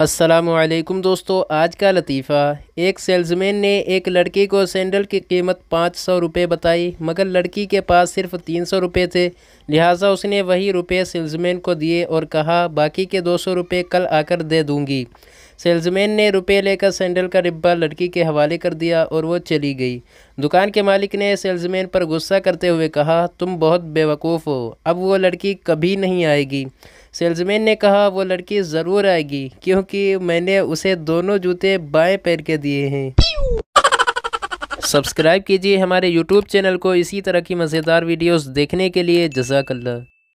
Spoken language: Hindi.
असलकम दोस्तों आज का लतीफ़ा एक सेल्समैन ने एक लड़की को सैंडल की कीमत पाँच सौ रुपये बताई मगर लड़की के पास सिर्फ तीन सौ रुपये थे लिहाजा उसने वही रुपये सेल्समैन को दिए और कहा बाकी के दो सौ रुपये कल आकर दे दूंगी सेल्समैन ने रुपये लेकर सैंडल का डिब्बा लड़की के हवाले कर दिया और वो चली गई दुकान के मालिक ने सेल्समैन पर गुस्सा करते हुए कहा तुम बहुत बेवकूफ़ हो अब वो लड़की कभी नहीं आएगी सेल्समैन ने कहा वो लड़की ज़रूर आएगी क्योंकि मैंने उसे दोनों जूते बाएं पैर के दिए हैं सब्सक्राइब कीजिए हमारे यूट्यूब चैनल को इसी तरह की मज़ेदार वीडियोस देखने के लिए जजाकल्ला